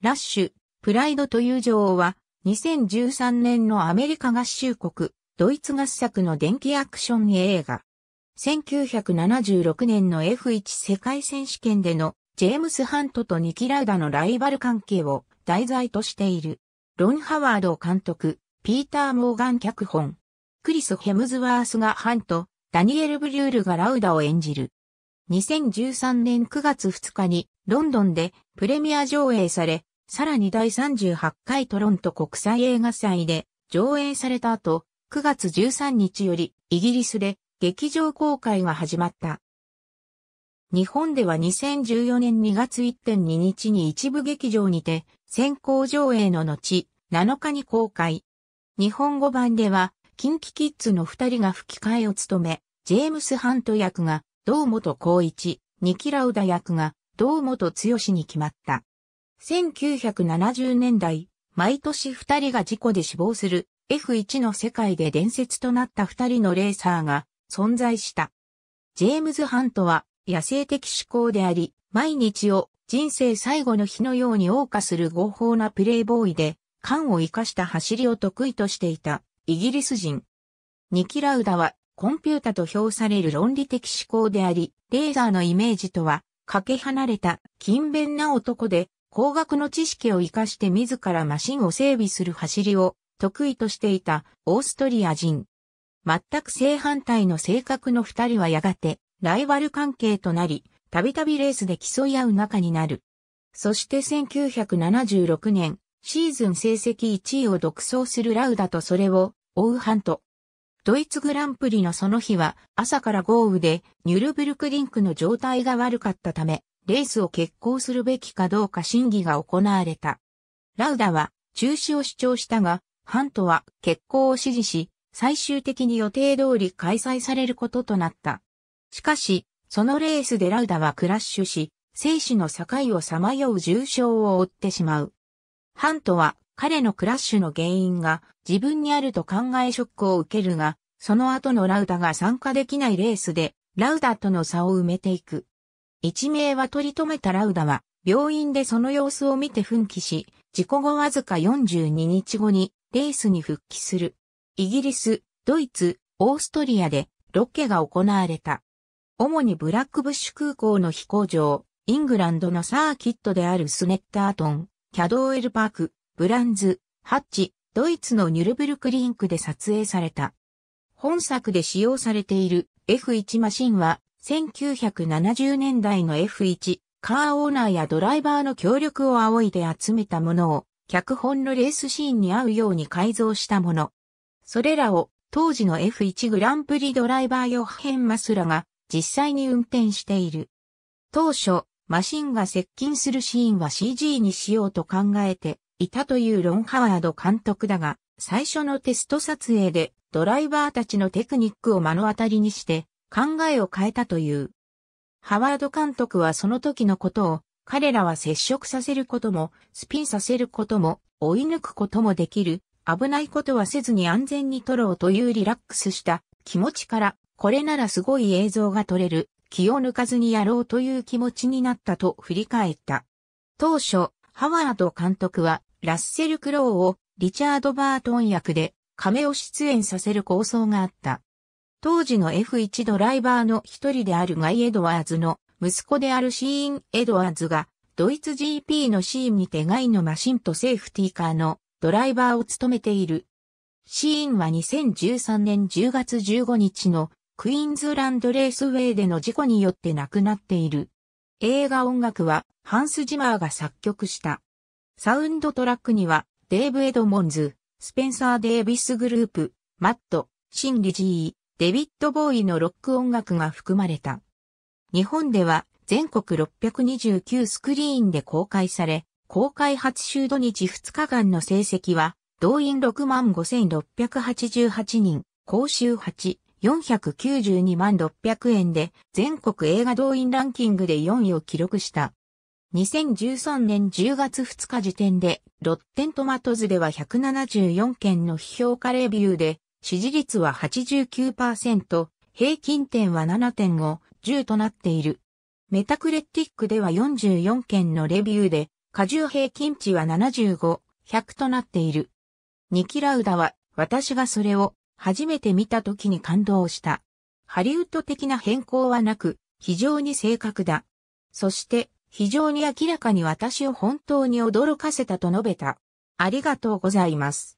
ラッシュ、プライドという女王は、2013年のアメリカ合衆国、ドイツ合作の電気アクション映画。1976年の F1 世界選手権でのジェームス・ハントとニキラウダのライバル関係を題材としている。ロン・ハワード監督、ピーター・モーガン脚本。クリス・ヘムズワースがハント、ダニエル・ブリュールがラウダを演じる。2013年9月2日にロンドンでプレミア上映され、さらに第38回トロント国際映画祭で上映された後、9月13日よりイギリスで劇場公開が始まった。日本では2014年2月1.2日に一部劇場にて先行上映の後、7日に公開。日本語版では、キンキキッズの二人が吹き替えを務め、ジェームス・ハント役が、堂本光一、ニキラウダ役が、堂本剛に決まった。1970年代、毎年二人が事故で死亡する F1 の世界で伝説となった二人のレーサーが存在した。ジェームズ・ハントは野生的思考であり、毎日を人生最後の日のように謳歌する合法なプレイボーイで、感を生かした走りを得意としていたイギリス人。ニキラウダはコンピュータと評される論理的思考であり、レーザーのイメージとはかけ離れた勤勉な男で工学の知識を活かして自らマシンを整備する走りを得意としていたオーストリア人。全く正反対の性格の二人はやがてライバル関係となり、たびたびレースで競い合う仲になる。そして1976年、シーズン成績1位を独走するラウダとそれを追うハント。ドイツグランプリのその日は朝から豪雨でニュルブルクリンクの状態が悪かったためレースを決行するべきかどうか審議が行われた。ラウダは中止を主張したが、ハントは決行を支持し、最終的に予定通り開催されることとなった。しかし、そのレースでラウダはクラッシュし、生死の境をさまよう重傷を負ってしまう。ハントは彼のクラッシュの原因が自分にあると考えショックを受けるが、その後のラウダが参加できないレースで、ラウダとの差を埋めていく。一命は取り留めたラウダは、病院でその様子を見て奮起し、事故後わずか42日後に、レースに復帰する。イギリス、ドイツ、オーストリアで、ロケが行われた。主にブラックブッシュ空港の飛行場、イングランドのサーキットであるスネッタートン、キャドーエルパーク、ブランズ、ハッチ、ドイツのニュルブルクリンクで撮影された。本作で使用されている F1 マシンは1970年代の F1、カーオーナーやドライバーの協力を仰いで集めたものを、脚本のレースシーンに合うように改造したもの。それらを、当時の F1 グランプリドライバーヨッヘン・マスラが、実際に運転している。当初、マシンが接近するシーンは CG にしようと考えていたというロン・ハワード監督だが、最初のテスト撮影でドライバーたちのテクニックを目の当たりにして、考えを変えたという。ハワード監督はその時のことを、彼らは接触させることも、スピンさせることも、追い抜くこともできる、危ないことはせずに安全に撮ろうというリラックスした気持ちから、これならすごい映像が撮れる、気を抜かずにやろうという気持ちになったと振り返った。当初、ハワード監督は、ラッセル・クロウをリチャード・バートン役で、亀を出演させる構想があった。当時の F1 ドライバーの一人であるガイ・エドワーズの息子であるシーン・エドワーズが、ドイツ GP のシーンにてガイのマシンとセーフティーカーのドライバーを務めている。シーンは2013年10月15日のクイーンズランドレースウェイでの事故によって亡くなっている。映画音楽はハンス・ジマーが作曲した。サウンドトラックにはデーブ・エドモンズ、スペンサー・デイビスグループ、マット、シン・リジー、デビッド・ボーイのロック音楽が含まれた。日本では全国629スクリーンで公開され、公開初週土日2日間の成績は、動員65,688人、公衆8、492万600円で、全国映画動員ランキングで4位を記録した。2013年10月2日時点で、ロッテントマトズでは174件の批評家レビューで、支持率は89%、平均点は7.5、10となっている。メタクレティックでは44件のレビューで、過重平均値は75、100となっている。ニキラウダは、私がそれを初めて見た時に感動した。ハリウッド的な変更はなく、非常に正確だ。そして、非常に明らかに私を本当に驚かせたと述べた。ありがとうございます。